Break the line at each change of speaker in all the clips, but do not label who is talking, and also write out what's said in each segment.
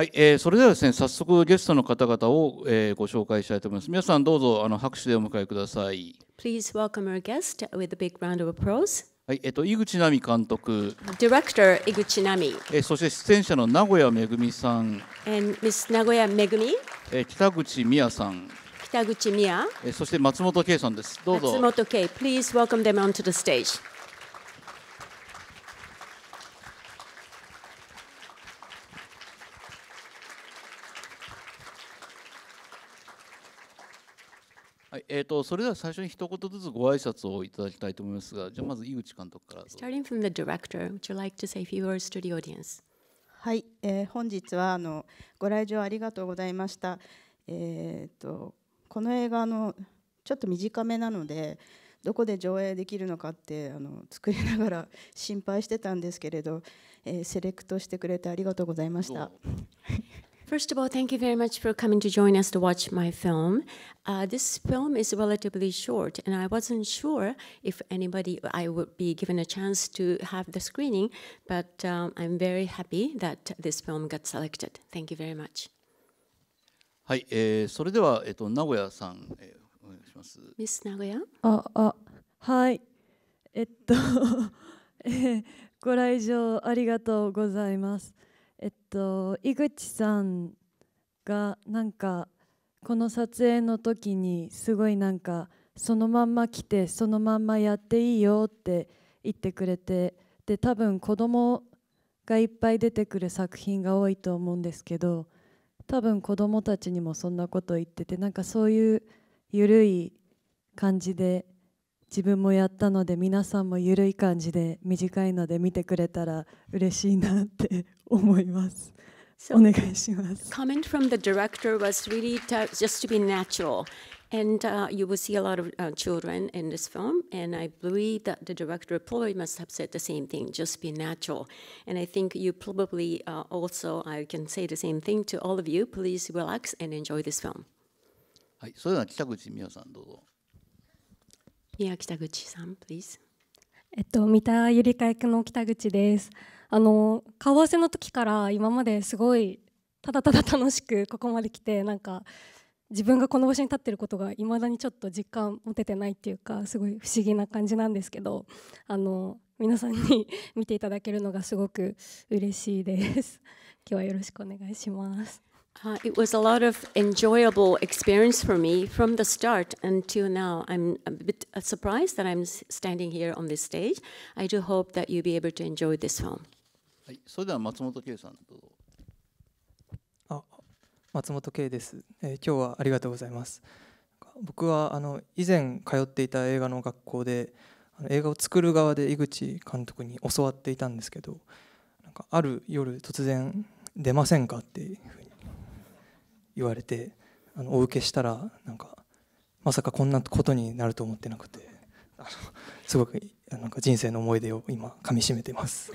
はい、えー、それではですね早速ゲストの方々を、えー、ご紹介したいと思います。皆さんどうぞあの拍手でお迎えください。
Please welcome our guest with a big round of applause.
はい、えっと井口奈美監督。
Director 井口奈美。
えそして出演者の名古屋めぐみさん。
And Miss 名古屋めぐみ。
え北口美也さん。
北口美也。
えそして松本圭さんです。どうぞ。松本
圭、please welcome them onto the stage.
えーとそれでは最初に一言ずつご挨拶をいただきたいと思いますが、じゃあまず井口監督から。Starting
from the director, would you like to say a few words to the audience? はい、えー、本日
はあのご来場ありがとうございました。えっ、ー、とこの映画のちょっと短めなので、どこで上映できるのかってあの作りながら心配してたんですけれど、えー、セレクトしてくれてありがとうございました。
First of all, thank you very much for coming to join us to watch my film. Uh, this film is relatively short, and I wasn't sure if anybody I would be given a chance to have the screening, but um, I'm very happy that this film got selected. Thank you very much.
はい、えー、それでは、えっ、ー、と、名古屋さん、えー、お願いします。
ミス名古屋。あ、あ、はい。えっと、えー、ご来場ありがとうございます。えっと、井口さんがなんかこの撮影の時にすごいなんかそのまんま来てそのまんまやっていいよって言ってくれてで多分子供がいっぱい出てくる作品が多いと思うんですけど多分子供たちにもそんなこと言っててなんかそういう緩い感じで自分もやったので皆さんも緩い感じで短いので見てくれたら嬉しいなって思います。So, お願いします。
Comment from the director was really to, just to be natural. And uh, you will see a lot of uh, children in this film, and I believe that the director probably must have said the same thing. Just be natural, and I think you probably uh, also I can say the same thing to all of you. Please relax and enjoy this film.
はい、それでは北口美代さんどうぞ。
Yeah, 北口さん、please. えっと、三田
ゆりか役の北口です。あの顔合わせの時から今まですごいただただ楽しくここまで来てなんか自分がこの場所に立ってることが未だにちょっと実感持ててないっていうかすごい不思議な感じなんですけどあの皆さんに 見ていただけるのがすごく嬉しいです。今日はよろしくお願いします。
Uh, it was a lot of enjoyable experience for me from the start until now. I'm a bit surprised that I'm standing here on this stage. I do
hope that you'll be able to enjoy this film.
はい、それでは松本圭さんどうぞ。
あ、松本圭です、え今日はありがとうございます。僕はあの以前通っていた映画の学校であの映画を作る側で井口監督に教わっていたんですけど、なんかある夜突然出ませんかっていうふうに。言われてあのお受けしたらなんかまさかこんなことになると思ってなくてあのすごくなんか人生の思い出を今かみしめてます。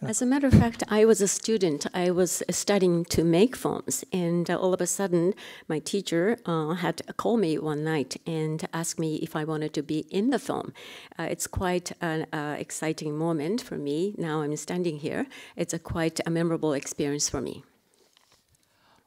As a matter of fact, I was a student. I was studying to make films, and uh, all of a sudden, my teacher uh, had called me one night and asked me if I wanted to be in the film. Uh, it's quite an exciting moment for me. Now I'm standing here. It's a quite a memorable experience
for me.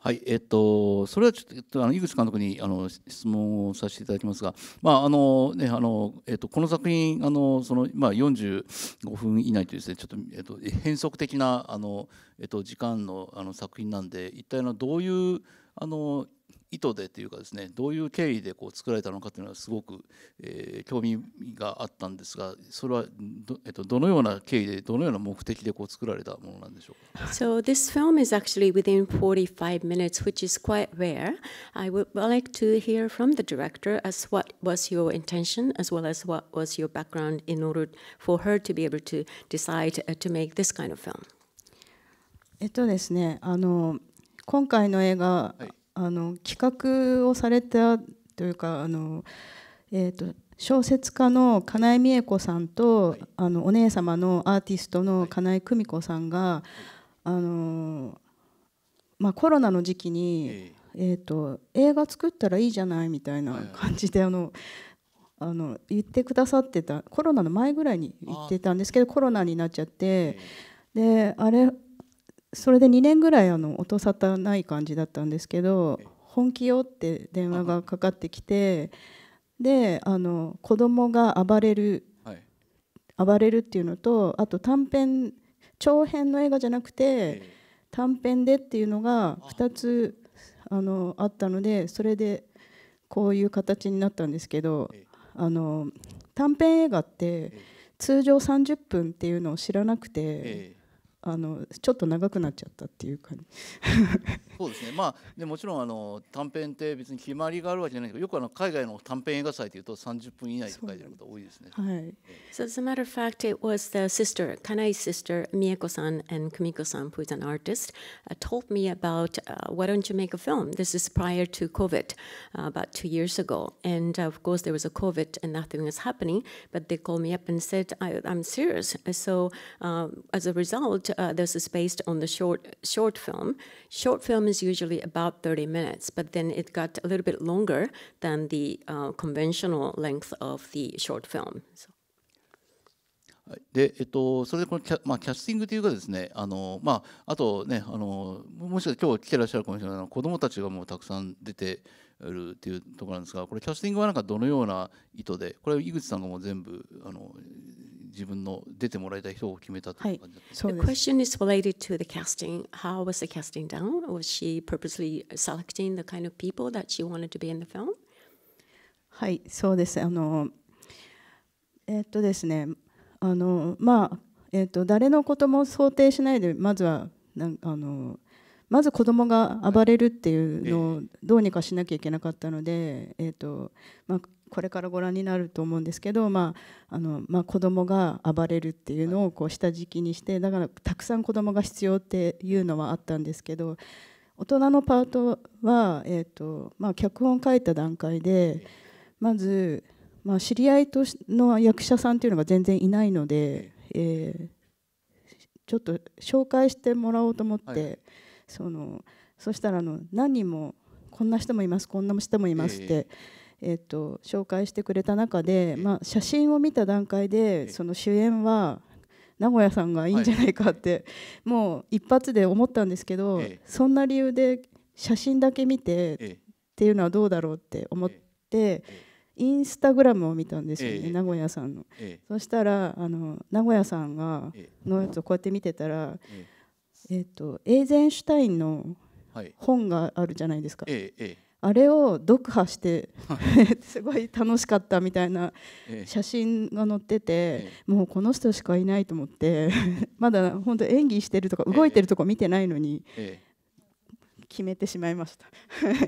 はい、えっと、それはちょっと、えっと、あの井口監督にあの質問をさせていただきますが、まああのねあのえっと、この作品あのその、まあ、45分以内というです、ね、ちょっと、えっと、変則的なあの、えっと、時間のあの作品なんで一体のどういうあの意図でというかですねどういう経緯でこう作られたのかというのはすごく、えー、興味があったんですがそれはど,、えっと、どのような経緯でどのような目的でこう作られたものなんでしょ
うか So this film is actually within 45 minutes which is quite rare I would like to hear from the director as what was your intention as well as what was your background in order for her to be able to decide to make this kind of film
えっとですねあの今回の映画、はいあの企画をされたというかあの、えーと、小説家の金井美恵子さんと、はい、あのお姉様のアーティストの金井久美子さんが、あのまあ、コロナの時期に、えーと映画作ったらいいじゃないみたいな感じで。あのあの言ってくださってたコロナの前ぐらいに言ってたんですけどコロナになっちゃってであれそれで2年ぐらいあの音沙汰ない感じだったんですけど「本気よ」って電話がかかってきてであの子供が暴れる、暴れるっていうのとあと短編長編の映画じゃなくて短編でっていうのが2つあのあったのでそれでこういう形になったんですけどあの短編映画って通常30分っていうのを知らなくて。あのちょっと長くなっちゃったっていうか
そうですねまあでもちろんあの短編って別に決まりがあるわけじゃないけどよくあの海外の短編映画祭というと30分以内と書いてること多いですね。
はい。So as a matter of fact, it was the sister, Kanai's sister, Miyako-san and Kumiko-san, who is an artist, uh, told me about uh, why don't you make a film? This is prior to COVID, uh, about two years ago, and uh, of course there was a COVID and nothing was happening, but they called me up and said I, I'm serious. So uh, as a result. f i t uh, this is based on the short short film. Short film is usually about 30 minutes, but then it got a little bit longer than the uh, conventional length of the short film. So.
でえっと、それでこのキャ,、まあ、キャスティングというかですねあの、まあ、あとねあのもしかして今日来てらっしゃるかもしれないの子どもたちがもうたくさん出てるっていうところなんですがこれキャスティングはなんかどのような意図でこれ井口さんがもう全部あの自分の出てもらいたい人を決めたとい
う感じです。はい、the question is related to the casting. How was the casting done? Was she purposely selecting the kind of people that she wanted to be in the film? はい、そうです。あの、えっとですね、
あの、まあ、えっと、誰のことも想定しないで、まずは、なんあの、まず子供が暴れるっていうのをどうにかしなきゃいけなかったので、えっと、まあ、これからご覧になると思うんですけど、まああのまあ、子どもが暴れるっていうのをこう下敷きにしてだからたくさん子どもが必要っていうのはあったんですけど大人のパートは、えーとまあ、脚本書いた段階でまず、まあ、知り合いとの役者さんっていうのが全然いないので、えー、ちょっと紹介してもらおうと思って、はい、そのそしたらあの何人もこんな人もいますこんな人もいますって。えーえーと、紹介してくれた中で、まあ、写真を見た段階でその主演は名古屋さんがいいんじゃないかって、はい、もう一発で思ったんですけど、そんな理由で写真だけ見てっていうのはどうだろうって思って。インスタグラムを見たんですよね、名古屋さんの、そしたらあの名古屋さんがのやつをこうやって見てたら、えーとエーゼンシュタインの本があるじゃないですか、ええあれを読破して すごい楽しかったみたいな写真が載ってて、もうこの人しかいないと思って まだ本当演技してるとか動いてるとこ見てないのに決めてしまいました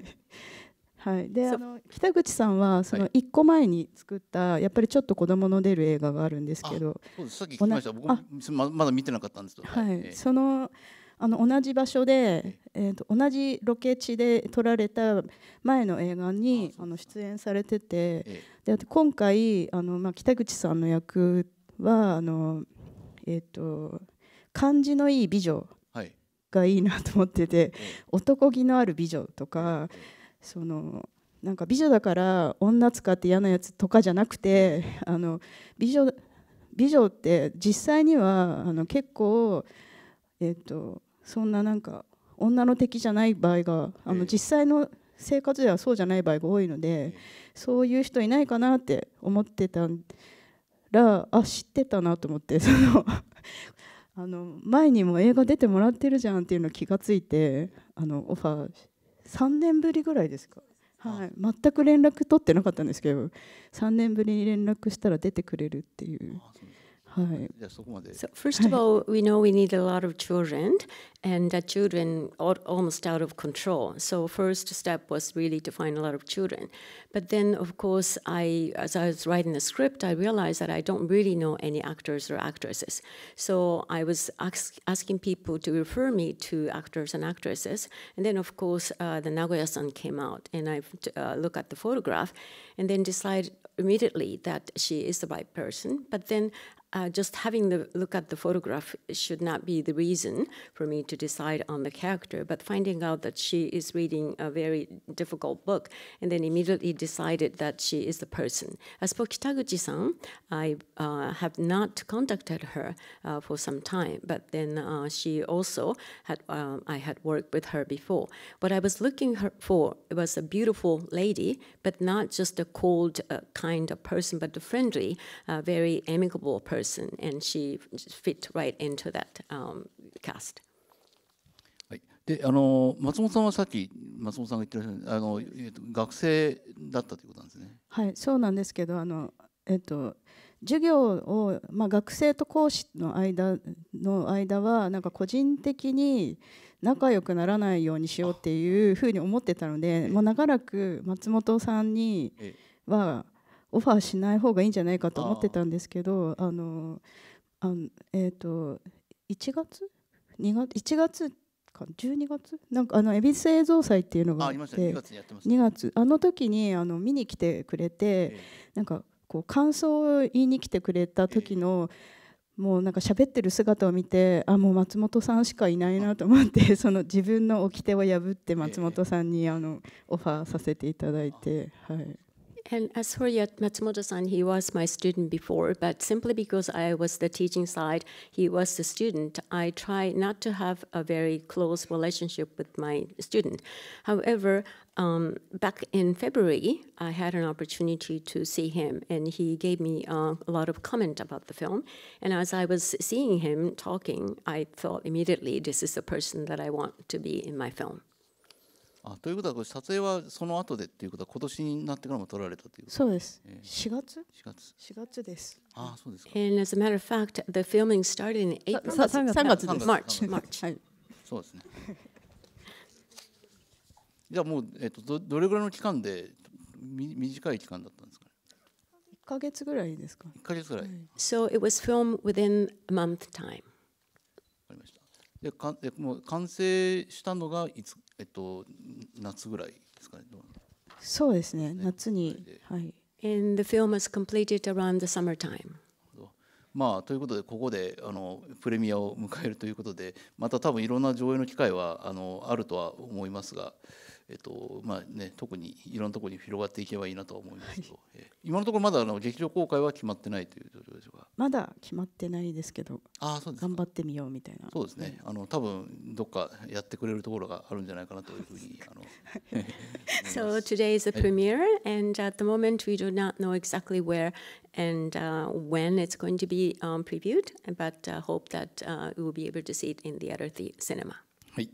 はい、であの北口さんはその1個前に作った、やっぱりちょっと子供の出る映画があるんですけど
そうですさっき聞きました僕まだ見てなかったんですけど、は
い、はい、そのあの同じ場所で、えーと、同じロケ地で撮られた前の映画にあの出演されてて、えで今回あの、まあ、北口さんの役はあの、えーと、感じのいい美女がいいなと思ってて、はい、男気のある美女とか、そのなんか美女だから女使って嫌なやつとかじゃなくてあの美女美女って実際にはあの結構えっ、とそんななんか女の敵じゃない場合があの実際の生活ではそうじゃない場合が多いのでそういう人いないかなって思ってたらあ知ってたなと思ってそのあの前にも映画出てもらってるじゃんっていうの気がついてあのオファー3年ぶりぐらいですか、はい、全く連絡取ってなかったんですけど3年ぶりに連絡したら出てくれるっていう。ああ
So first
of all, we know we need a lot of children, and that children are almost out of control. So, first step was really to find a lot of children. But then, of course, I, as I was writing the script, I realized that I don't really know any actors or actresses. So, I was ask, asking people to refer me to actors and actresses. And then, of course, uh, the Nagoya san came out, and I uh, look at the photograph and then decide immediately that she is the right person. But then uh, just having the look at the photograph should not be the reason for me to decide on the character, but finding out that she is reading a very difficult book and then immediately decided that she is the person. As for Kitaguchi-san, I uh, have not contacted her uh, for some time, but then uh, she also had, um, I had worked with her before. What I was looking for was a beautiful lady, but not just a cold uh, kind of person, but a friendly, uh, very amicable person person, and she fit right into that um, cast.
であの松本さんはさっき松本さんが言ってらっしゃるあの、えー、と学生だったということなんで
すね。はいそうなんですけどあの、えっと、と授業を、まあ、学生と講師の間の間はなんか個人的に仲良くならないようにしようっていうふうに思ってたのでもう長らく松本さんにはオファーしない方がいいんじゃないかと思ってたんですけどあのえっ、と1月2月1月か12月なんかあの恵比寿映像祭っていうのがあってあ2月て2月あの時にあの見に来てくれて、なんかこう感想を言いに来てくれた時の、もうなんか喋ってる姿を見てあもう松本さんしかいないなと思ってその自分の掟を破って松本さんにあのオファーさせていただいて、はい。
And as for Matsumoto-san, he was my student before, but simply because I was the teaching side, he was the student, I try not to have a very close relationship with my student. However, um, back in February, I had an opportunity to see him, and he gave me uh, a lot of comment about the film. And as I was seeing him talking, I thought immediately, this is the person that I want to be in my film.
あということは撮影はその後でっていうことは今年になってからも撮られたと
いうそうです。4月 ?4 月。4月です。あそうですか。And as a matter of fact, the filming started in 3月です。March。March。はい。
そうですね。じゃあもう、えっと、どどれぐらいの期間でみ短い期間だったんですか
1か月ぐらいですか ?1 か月ぐらい。So it was filmed within a month time. わか
りました。でかでもう完成したのがいつえっと、夏ぐらいですかね。
そうですね、夏に。はい。And the film s completed around the summertime.
まあ、ということでここであのプレミアを迎えるということでまた多分いろんな上映の機会はあのあるとは思いますが。えっとまあね、特にいろんなところに広がっていけばいいなと思いますけど、はい、今のところまだあの劇場公開は決まってないという状況でしょうか
まだ決まってないですけどあそうです頑張ってみようみたいなそうですね、はい、
あの多分どっかやってくれるところがあるんじゃないかなというふうにあの
So today is the premiere、はい、and at the moment we do not know exactly where and、uh, when it's going to be、um, previewed but、uh, hope that、uh, we will be able to see it in the other the cinema
はい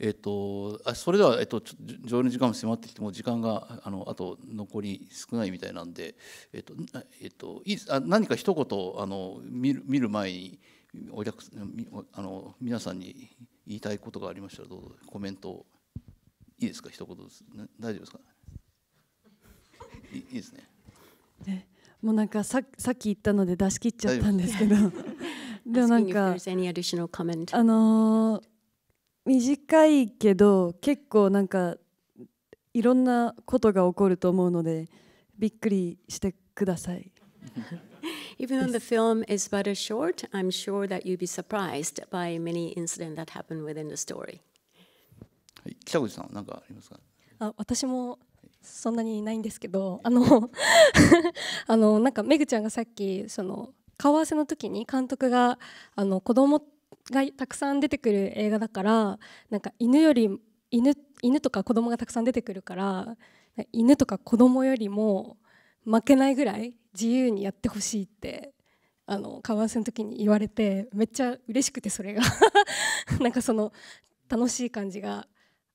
えっ、ー、とあそれでは、えっ、ー、と、常の時間も迫ってきても時間があのあと残り少ないみたいなんで、えっ、ー、とえっと、いあ何か一言あの見る見る前にお客あの皆さんに言いたいことがありましたらどうぞコメントいいですか一言です大丈夫ですかいいですね。
ねもうなんかささっき言ったので出し切っちゃったんですけどでもなんかあのー短いけど結構なんかいろんなことが起こると思うのでびっくりしてください。
Even though the film is t short, I'm sure that you'd be surprised by many incidents that happen within the story. ああ私もそんなにないんですけ
ど、あのあのなんかめぐちゃんがさっきその顔合わせの時に監督があの子供ってがたくさん出てくる映画だからなんか犬より犬犬とか子供がたくさん出てくるから犬とか子供よりも負けないぐらい自由にやってほしいってあの顔合わせの時に言われてめっちゃ嬉しくてそれが なんかその楽しい感じが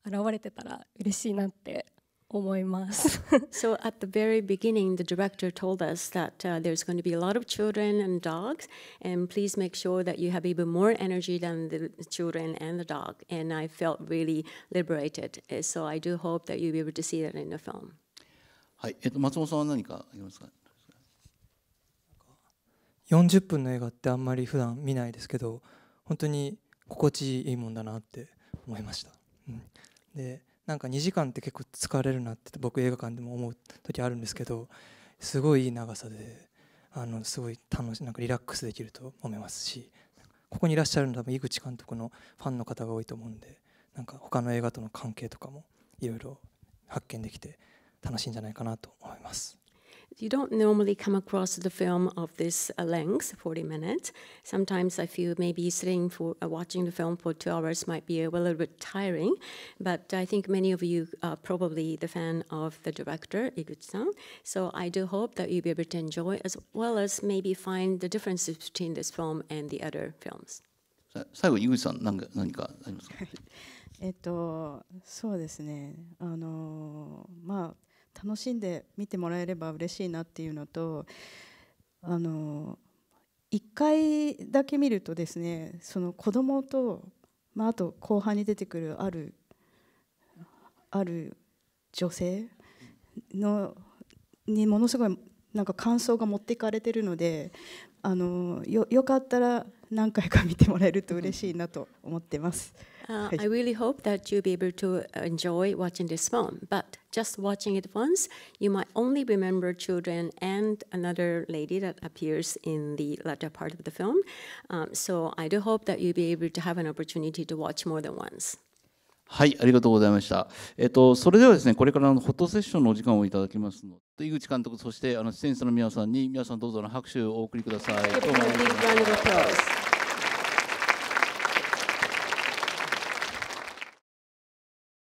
現れてたら嬉しいなって思います。
so at the very beginning, the director told us that uh, there's going to be a lot of children and dogs, and please make sure that you have even more energy than the children and the dog. And I felt really liberated. So I do hope that you'll be able to see that in the film.
はい、えっと松本さんは何かあり
ますか。40分の映画ってあんまり普段見ないですけど、本当に心地いいもんだなって思いました。うん、で。なんか2時間って結構疲れるなって僕映画館でも思う時あるんですけどすごいいい長さであのすごい楽しなんかリラックスできると思いますしここにいらっしゃるの多分井口監督のファンの方が多いと思うんでなんか他の映画との関係とかもいろいろ発見できて楽しいんじゃないかなと思います。
You don't normally come across the film of this uh, length, 40 minutes. Sometimes I feel maybe sitting for uh, watching the film for two hours might be a little bit tiring, but I think many of you are probably the fan of the director, Iguchi-san, so I do hope that you'll be able to enjoy as well as maybe find the differences between this film and the other films.
最後、井口さん、何か何かありますか、はい、
えっと、そうですね、あのまあ、楽しんで見てもらえれば嬉しいなっていうのとあの1回だけ見るとですねその子供と、まあ、あと後半に出てくるあるある女性のにものすごいなんか感想が持っていかれてるのであのよよかったら何回か見てもらえると嬉しいなと思ってます。
Uh, I really hope that you'll be able to uh, enjoy watching this film. But just watching it once, you might only remember children and another lady that appears in the latter part of the film. Um, so I do hope that you'll be able to have an opportunity to watch more than once.
はい、ありがとうございました。えっと、それではですね、これからのフォトセッションのお時間をいただきますので、井口監督、そしてあの出演者の皆さんに、皆さんどうぞの拍手をお送りください。どうもありがとうござい
ます。